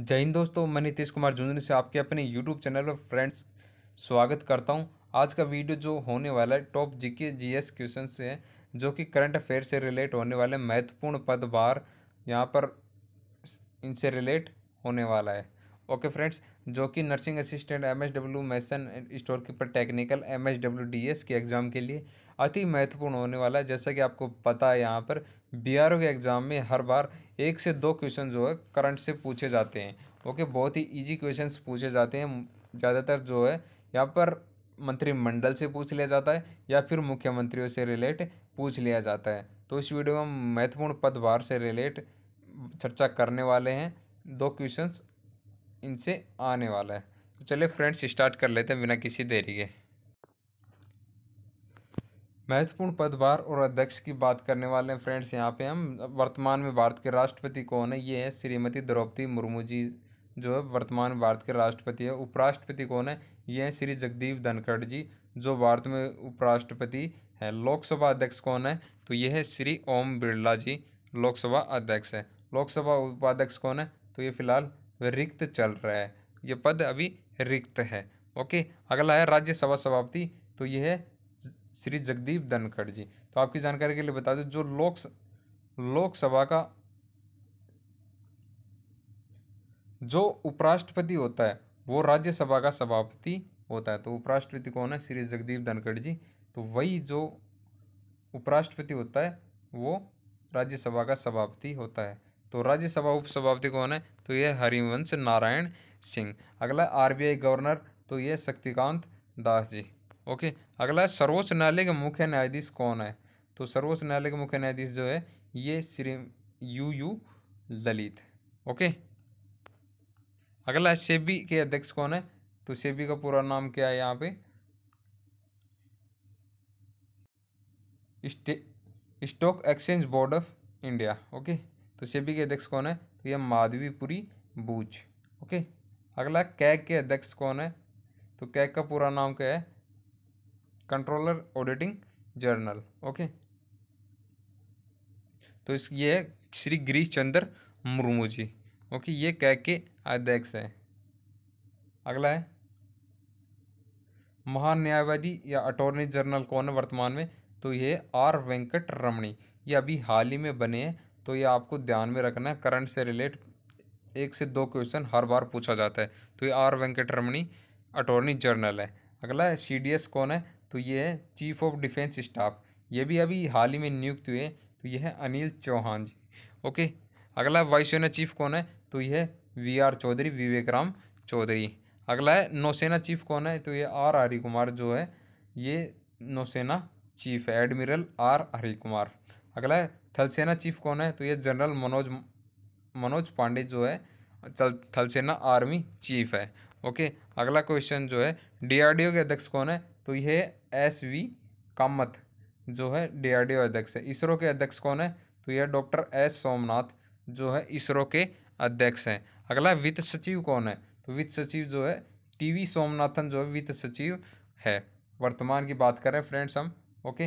जय हिंद दोस्तों मैं नीतीश कुमार झुंझुनू से आपके अपने यूट्यूब चैनल पर फ्रेंड्स स्वागत करता हूं आज का वीडियो जो होने वाला है टॉप जीके जीएस क्वेश्चन से है जो कि करंट अफेयर से रिलेट होने वाले महत्वपूर्ण पद बार यहाँ पर इनसे रिलेट होने वाला है ओके फ्रेंड्स जो कि nursing assistant M S W mason store keeper technical M S W D S के एग्ज़ाम के लिए अति महत्वपूर्ण होने वाला है जैसा कि आपको पता है यहाँ पर बी आर ओ के एग्ज़ाम में हर बार एक से दो क्वेश्चन जो है करंट से पूछे जाते हैं ओके बहुत ही ईजी क्वेश्चन पूछे जाते हैं ज़्यादातर जो है यहाँ पर मंत्रिमंडल से पूछ लिया जाता है या फिर मुख्यमंत्रियों से रिलेट पूछ लिया जाता है तो इस वीडियो में हम महत्वपूर्ण पदभार से रिलेट चर्चा करने वाले हैं दो क्वेश्चंस इनसे आने वाला है तो चलिए फ्रेंड्स स्टार्ट कर लेते हैं बिना किसी देरी के महत्वपूर्ण पदभार और अध्यक्ष की बात करने वाले हैं फ्रेंड्स यहाँ पे हम वर्तमान में भारत के राष्ट्रपति कौन है ये है श्रीमती द्रौपदी मुर्मू जी जो है वर्तमान भारत के राष्ट्रपति है उपराष्ट्रपति कौन है ये हैं श्री जगदीप धनखड़ जी जो भारत में उपराष्ट्रपति है लोकसभा अध्यक्ष कौन है तो ये है श्री ओम बिरला जी लोकसभा अध्यक्ष है लोकसभा उपाध्यक्ष कौन है तो ये फिलहाल रिक्त चल रहा है ये पद अभी रिक्त है ओके अगला है राज्यसभा सभापति तो ये है श्री जगदीप धनखड़ जी तो आपकी जानकारी के लिए बता दो जो लोक लोकसभा का जो उपराष्ट्रपति होता है वो राज्यसभा का सभापति होता है तो उपराष्ट्रपति कौन है श्री जगदीप धनखड़ जी तो वही जो उपराष्ट्रपति होता है वो राज्यसभा का सभापति होता है तो राज्यसभा उपसभापति कौन है तो ये हरिवंश नारायण सिंह अगला आरबीआई गवर्नर तो ये शक्तिकांत दास जी ओके अगला सर्वोच्च न्यायालय के मुख्य न्यायाधीश कौन है तो सर्वोच्च न्यायालय के मुख्य न्यायाधीश जो है ये Shri U U Lalit okay अगला सेबी के अध्यक्ष कौन है तो सेबी का पूरा नाम क्या है यहाँ पे stock exchange board of India okay तो सेबी के अध्यक्ष कौन है तो ये माधवीपुरी बूच ओके अगला कैग के अध्यक्ष कौन है तो कैग का पूरा नाम क्या है कंट्रोलर ऑडिटिंग जर्नल ओके तो इस ये श्री गिरीश चंद्र मुर्मू जी ओके ये कैग के अध्यक्ष हैं अगला है महान न्यायवादी या अटॉर्नी जनरल कौन है वर्तमान में तो ये आर वेंकट रमणी ये अभी हाल ही में बने हैं तो ये आपको ध्यान में रखना है करंट से रिलेट एक से दो क्वेश्चन हर बार पूछा जाता है तो ये आर वेंकट रमणी अटोर्नी जनरल है अगला है सी कौन है तो ये है चीफ ऑफ डिफेंस स्टाफ ये भी अभी हाल ही में नियुक्त हुए तो यह है अनिल चौहान जी ओके अगला वायुसेना चीफ कौन है तो यह वी आर चौधरी विवेक राम चौधरी अगला है नौसेना चीफ कौन है तो ये आर हरि कुमार जो है ये नौसेना चीफ है एडमिरल आर हरि कुमार अगला है थलसेना चीफ कौन है तो ये जनरल मनोज मनोज पांडे जो है थलसेना आर्मी चीफ है ओके अगला क्वेश्चन जो है डीआरडीओ के अध्यक्ष कौन है तो ये एस वी कामत जो है डीआरडीओ अध्यक्ष है इसरो के अध्यक्ष कौन है तो यह डॉक्टर एस सोमनाथ जो है इसरो के अध्यक्ष हैं अगला वित्त सचिव कौन है तो वित्त सचिव जो है टी वी सोमनाथन जो है वित्त सचिव है वर्तमान की बात करें फ्रेंड्स हम ओके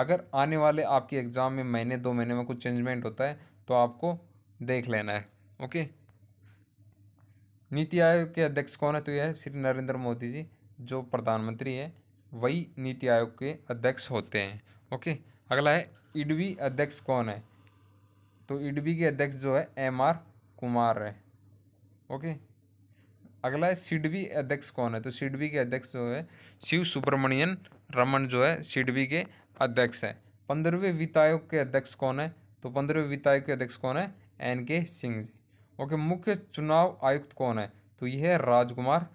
अगर आने वाले आपके एग्ज़ाम में महीने दो महीने में कुछ चेंजमेंट होता है तो आपको देख लेना है ओके नीति आयोग के अध्यक्ष कौन है तो यह श्री नरेंद्र मोदी जी जो प्रधानमंत्री है वही नीति आयोग के अध्यक्ष होते हैं ओके अगला है इडवी अध्यक्ष कौन है तो इडवी के अध्यक्ष जो है एम आर कुमार है ओके अगला है सिडवी अध्यक्ष कौन है तो सिडवी के अध्यक्ष जो है शिव सुब्रमण्यन रमन जो है सिडवी के अध्यक्ष हैं पंद्रहवें वित्त आयोग के अध्यक्ष कौन है तो पंद्रहवें वित्त आयोग के अध्यक्ष कौन है एन के सिंह जी ओके मुख्य चुनाव आयुक्त कौन है तो यह है राजकुमार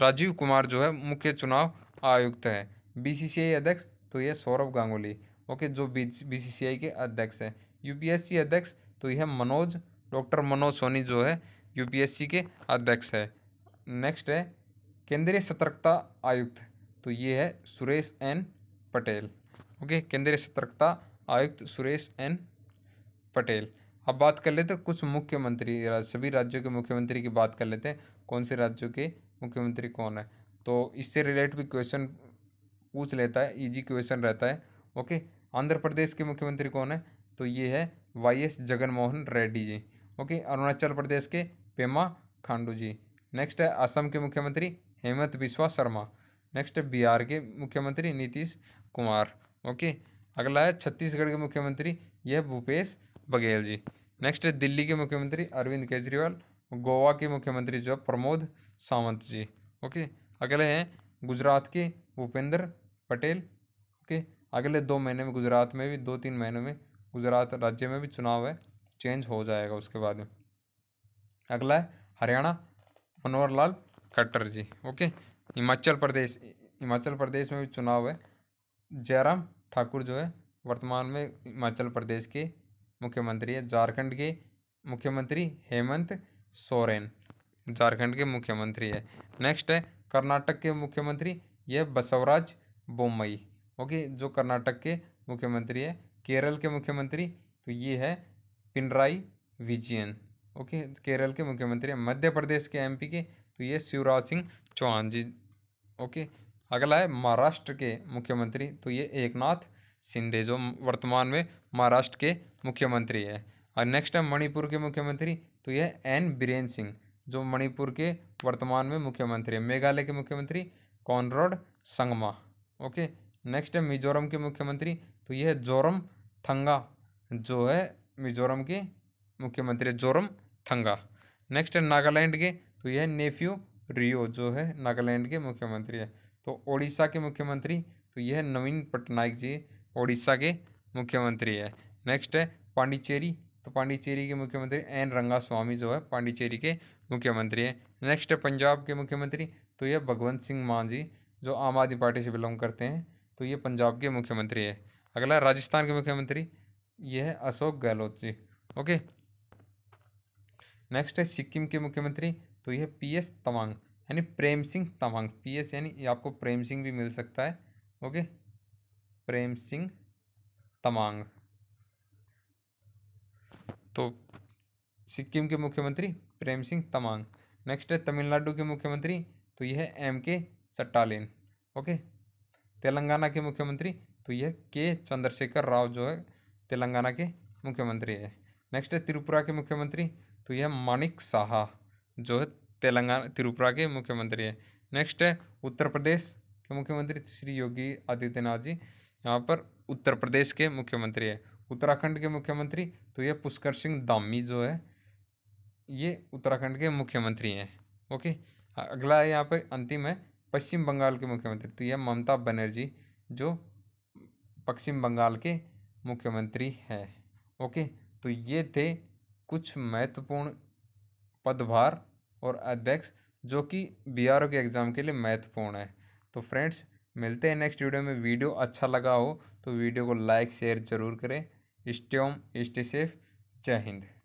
राजीव कुमार जो है मुख्य चुनाव आयुक्त है बीसीसीआई अध्यक्ष तो यह सौरभ गांगुली ओके जो बीसीसीआई के अध्यक्ष हैं यूपीएससी अध्यक्ष तो यह मनोज डॉक्टर मनोज सोनी जो है यूपीएससी के अध्यक्ष है नेक्स्ट है केंद्रीय सतर्कता आयुक्त तो ये है सुरेश एन पटेल ओके केंद्रीय सतर्कता आयुक्त सुरेश एन पटेल अब बात कर लेते हैं कुछ मुख्यमंत्री सभी राज्यों के मुख्यमंत्री की बात कर लेते हैं कौन से राज्यों के मुख्यमंत्री कौन है तो इससे रिलेटेड भी क्वेश्चन पूछ लेता है इजी क्वेश्चन रहता है ओके आंध्र प्रदेश के मुख्यमंत्री कौन है तो ये है Y S Jaganmohan Reddy ji okay Arunachal Pradesh के पेमा खांडू जी नेक्स्ट है असम के मुख्यमंत्री हेमंत बिश्वा शर्मा नेक्स्ट है बिहार के मुख्यमंत्री नीतीश कुमार ओके अगला है छत्तीसगढ़ के मुख्यमंत्री यह भूपेश बघेल जी नेक्स्ट है दिल्ली के मुख्यमंत्री अरविंद केजरीवाल गोवा के मुख्यमंत्री जो प्रमोद सावंत जी ओके अगले हैं गुजरात के भूपेंद्र पटेल ओके अगले दो महीने में गुजरात में भी दो तीन महीने में गुजरात राज्य में भी चुनाव है चेंज हो जाएगा उसके बाद में अगला है हरियाणा मनोहर लाल खट्टर जी ओके हिमाचल प्रदेश हिमाचल प्रदेश में भी चुनाव है जयराम ठाकुर जो है वर्तमान में हिमाचल प्रदेश के मुख्यमंत्री है झारखंड के मुख्यमंत्री हेमंत सोरेन झारखंड के मुख्यमंत्री है नेक्स्ट है कर्नाटक के मुख्यमंत्री यह बसवराज बोमई ओके जो कर्नाटक के मुख्यमंत्री है केरल के मुख्यमंत्री तो ये है पिनराई विजयन ओके केरल के मुख्यमंत्री है मध्य प्रदेश के एमपी के तो ये शिवराज सिंह चौहान जी ओके अगला है महाराष्ट्र के मुख्यमंत्री तो ये एकनाथ शिंदे जो वर्तमान में महाराष्ट्र के मुख्यमंत्री है और नेक्स्ट है मणिपुर के मुख्यमंत्री तो ये एन बीरेन सिंह जो मणिपुर के वर्तमान में मुख्यमंत्री है मेघालय के मुख्यमंत्री कॉनरॉड संगमा ओके नेक्स्ट है मिजोरम के मुख्यमंत्री तो यह जोरम थंगा जो है मिजोरम के मुख्यमंत्री जोरम थंगा नेक्स्ट है नागालैंड के तो यह नेफ्यू रियो जो है नागालैंड के मुख्यमंत्री है तो ओडिशा के मुख्यमंत्री तो यह नवीन पटनायक जी ओडिशा के मुख्यमंत्री है नेक्स्ट है पांडिचेरी तो पांडिचेरी के मुख्यमंत्री एन रंगा स्वामी जो है पांडिचेरी के मुख्यमंत्री है नेक्स्ट है पंजाब के मुख्यमंत्री तो यह भगवंत सिंह मान जी जो आम आदमी पार्टी से बिलोंग करते हैं तो ये पंजाब के मुख्यमंत्री है अगला राजस्थान के मुख्यमंत्री ये है अशोक गहलोत जी ओके नेक्स्ट है सिक्किम के मुख्यमंत्री तो यह पी एस तवांग यानी प्रेम सिंह तवांग पी एस यानी आपको प्रेम सिंह भी मिल सकता है ओके प्रेम सिंह तमांग तो सिक्किम के मुख्यमंत्री प्रेम सिंह तमांग नेक्स्ट है तमिलनाडु के मुख्यमंत्री तो यह है एम के सट्टालिन ओके तेलंगाना के मुख्यमंत्री तो यह के चंद्रशेखर राव जो है तेलंगाना के मुख्यमंत्री है नेक्स्ट है त्रिपुरा के मुख्यमंत्री तो यह मानिक साहा जो है तेलंगाना त्रिपुरा के मुख्यमंत्री है नेक्स्ट है उत्तर प्रदेश के मुख्यमंत्री श्री योगी आदित्यनाथ जी यहाँ पर उत्तर प्रदेश के मुख्यमंत्री है उत्तराखंड के मुख्यमंत्री तो ये पुष्कर सिंह दामी जो है ये उत्तराखंड के मुख्यमंत्री हैं ओके अगला है यहाँ पर अंतिम है पश्चिम बंगाल के मुख्यमंत्री तो यह ममता बनर्जी जो पश्चिम बंगाल के मुख्यमंत्री है ओके तो ये थे कुछ महत्वपूर्ण पदभार और अध्यक्ष जो कि बी के एग्ज़ाम के लिए महत्वपूर्ण है तो फ्रेंड्स मिलते हैं नेक्स्ट वीडियो में वीडियो अच्छा लगा हो तो वीडियो को लाइक शेयर ज़रूर करें स्टे होम स्टे सेफ जय हिंद